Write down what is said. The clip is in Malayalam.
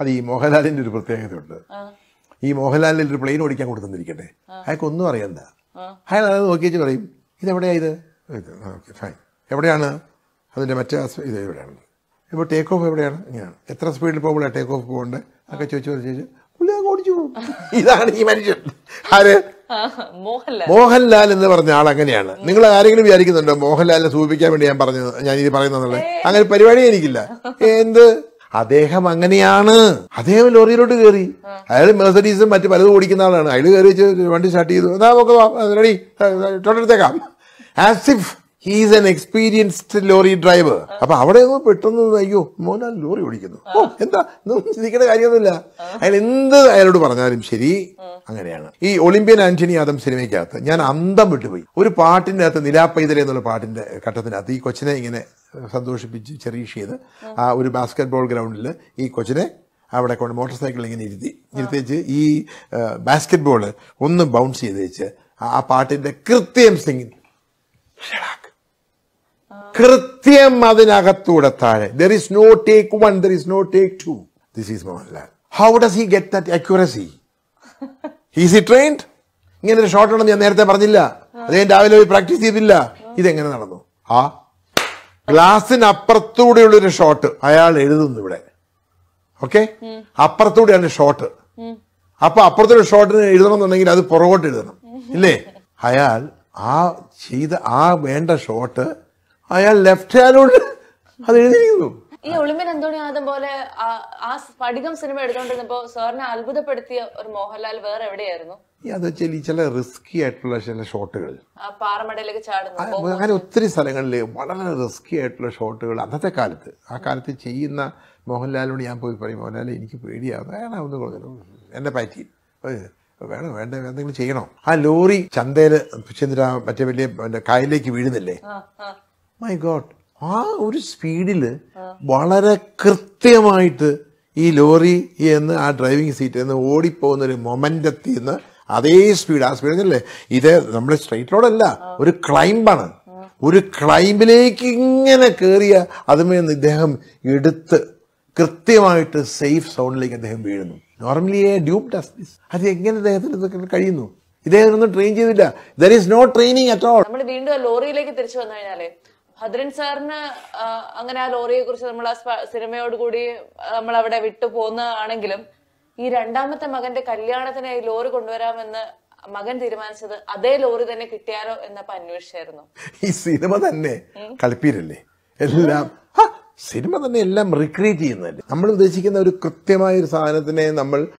അത് ഈ മോഹൻലാലിൻ്റെ ഒരു പ്രത്യേകതയുണ്ട് ഈ മോഹൻലാലിൽ ഒരു പ്ലെയിൻ ഓടിക്കാൻ കൊടുത്തു അയാൾക്ക് ഒന്നും അറിയണ്ട അയാൾ അത് നോക്കിയിട്ട് പറയും ഇതെവിടെയാ ഇത് ഓക്കെ ഫൈൻ എവിടെയാണ് അതിൻ്റെ മറ്റേ ഇത് എവിടെയാണ് ഇപ്പോൾ ടേക്ക് ഓഫ് എവിടെയാണ് ഇങ്ങനെയാണ് എത്ര സ്പീഡിൽ പോകുമ്പോഴാണ് ടേക്ക് ഓഫ് പോകേണ്ടത് അതൊക്കെ ചോദിച്ചു ചോദിച്ചു പുള്ളി അങ്ങ് ഓടിച്ചു ഇതാണ് ഈ മനുഷ്യൻ ആര് മോഹൻലാൽ എന്ന് പറഞ്ഞ ആൾ അങ്ങനെയാണ് നിങ്ങൾ ആരെങ്കിലും വിചാരിക്കുന്നുണ്ടോ മോഹൻലാലിനെ സൂചിപ്പിക്കാൻ വേണ്ടി ഞാൻ പറഞ്ഞു ഞാൻ ഇത് പറയുന്നുള്ളത് അങ്ങനെ പരിപാടി എനിക്കില്ല എന്ത് അദ്ദേഹം അങ്ങനെയാണ് അദ്ദേഹം ലോറിയിലോട്ട് കയറി അയാൾ മെർസഡീസും മറ്റു പലതും ഓടിക്കുന്ന ആളാണ് അയാൾ കയറി വെച്ച് വണ്ടി സ്റ്റാർട്ട് ചെയ്തു എന്നാ നമുക്ക് റെഡി തൊട്ടടുത്തേക്കാം Asif he's an experienced lorry driver അപ്പൊ അവിടെ ഒന്ന് പെട്ടെന്ന് അയ്യോ മോനാൽ ലോറി ഓടിക്കുന്നു ഓ എന്താ ചിന്തിക്കേണ്ട കാര്യമൊന്നുമില്ല അയാൾ എന്ത് അയാളോട് പറഞ്ഞാലും ശരി അങ്ങനെയാണ് ഈ ഒളിമ്പ്യൻ ആന്റണി ആദം സിനിമയ്ക്കകത്ത് ഞാൻ അന്തം വിട്ടുപോയി ഒരു പാട്ടിന്റെ അകത്ത് നിലാപ്പൈതൽ എന്നുള്ള പാട്ടിന്റെ ഘട്ടത്തിനകത്ത് ഈ കൊച്ചിനെ ഇങ്ങനെ സന്തോഷിപ്പിച്ച് ചെറിയ ചെയ്ത് ആ ഒരു ബാസ്കറ്റ് ബോൾ ഗ്രൗണ്ടിൽ ഈ കൊച്ചിനെ അവിടെ കൊണ്ട് മോട്ടോർ സൈക്കിൾ ഇങ്ങനെ ഇരുത്തി ഇരുത്തിച്ച് ഈ ബാസ്കറ്റ് ബോള് ഒന്ന് ബൗൺസ് ചെയ്ത് വെച്ച് ആ പാട്ടിന്റെ കൃത്യം സിംഗിങ് കൃത്യം അതിനകത്തൂടെ താഴെ there is no take one there is no take two this is Mohanlal how does he get that accuracy he's a trained ഇങ്ങനെ ഒരു ഷോട്ട് ഉണ്ടെന്ന് ഞാൻ നേരത്തെ പറഞ്ഞില്ല അദ്ദേഹം രാവിലെ പോയി പ്രാക്ടീസ് ചെയ്തില്ല ഇതെങ്ങനെ നടന്നു ആ ഗ്ലാസിനപ്പുറത്തൂടെയുള്ള ഒരു ഷോട്ട് അയാൾ എഴുതുന്നു ഇവിടെ ഓക്കെ അപ്പുറത്തൂടെയാണ് ഷോട്ട് അപ്പൊ അപ്പുറത്തൊരു ഷോട്ടിന് എഴുതണം എന്നുണ്ടെങ്കിൽ അത് പുറകോട്ട് എഴുതണം ഇല്ലേ അയാൾ ആ ചെയ്ത ആ വേണ്ട ഷോട്ട് അയാൾ ലെഫ്റ്റ് ഹാൻഡോട് അത് എഴുതിയിരിക്കുന്നു ഈ ഒളിമ്പ്യൻ അന്തോണി ആദം പോലെ ആ സ്ഫടികം സിനിമ എടുത്തോണ്ടിരുന്നപ്പോ സാറിനെ അത്ഭുതപ്പെടുത്തിയ ഒരു മോഹൻലാൽ വേറെ എവിടെയായിരുന്നു ചില റിസ്കി ആയിട്ടുള്ള ചില ഷോട്ടുകൾ പാറമടയിലേക്ക് അങ്ങനെ ഒത്തിരി സ്ഥലങ്ങളിൽ വളരെ റിസ്കി ആയിട്ടുള്ള ഷോട്ടുകൾ അന്നത്തെ കാലത്ത് ആ കാലത്ത് ചെയ്യുന്ന മോഹൻലാലിനോട് ഞാൻ പോയി പറയും മോഹൻലാൽ എനിക്ക് പേടിയാ വേണം ഒന്ന് കൊടുക്കുന്നു എന്നെ പറ്റി വേണം വേണ്ട എന്തെങ്കിലും ചെയ്യണോ ആ ലോറി ചന്തയില് ചെന്നിട്ട് മറ്റേ വലിയ കായലിലേക്ക് വീഴുന്നില്ലേ മൈ ഗോഡ് ആ ഒരു സ്പീഡിൽ വളരെ കൃത്യമായിട്ട് ഈ ലോറി എന്ന് ആ ഡ്രൈവിംഗ് സീറ്റിൽ നിന്ന് ഓടിപ്പോകുന്ന ഒരു മൊമെൻ്റത്തിൽ നിന്ന് അതേ സ്പീഡ് ആ സ്പീഡ് അല്ലേ ഇത് നമ്മുടെ സ്ട്രെയിറ്റ് റോഡല്ല ഒരു ക്ലൈംബാണ് ഒരു ക്ലൈംബിലേക്ക് ഇങ്ങനെ കയറിയ അതുമേ ഇദ്ദേഹം എടുത്ത് കൃത്യമായിട്ട് സേഫ് സോണിലേക്ക് അദ്ദേഹം വീഴുന്നു നോർമലി എ ഡ്യൂബ് ഡസ് അത് എങ്ങനെ അദ്ദേഹത്തിന് കഴിയുന്നു ഇദ്ദേഹം ഒന്നും ട്രെയിൻ ചെയ്തില്ല there is no training at all നമ്മൾ വീണ്ടും ലോറിയിലേക്ക് തിരിച്ചു വന്നു കഴിഞ്ഞാല് ഭദ്രൻ സാറിന് അങ്ങനെ ആ ലോറിയെ കുറിച്ച് നമ്മൾ ആ സിനിമയോട് കൂടി നമ്മൾ അവിടെ വിട്ടു പോകുന്നതാണെങ്കിലും ഈ രണ്ടാമത്തെ മകന്റെ കല്യാണത്തിന് ഈ ലോറി കൊണ്ടുവരാമെന്ന് മകൻ തീരുമാനിച്ചത് അതേ ലോറി തന്നെ കിട്ടിയാലോ എന്നപ്പോ അന്വേഷിച്ചായിരുന്നു ഈ സിനിമ തന്നെ കളിപ്പീരല്ലേ എല്ലാം സിനിമ തന്നെ എല്ലാം റിക്രിയേറ്റ് ചെയ്യുന്നതല്ലേ നമ്മൾ ഉദ്ദേശിക്കുന്ന ഒരു കൃത്യമായ ഒരു സാധനത്തിനെ നമ്മൾ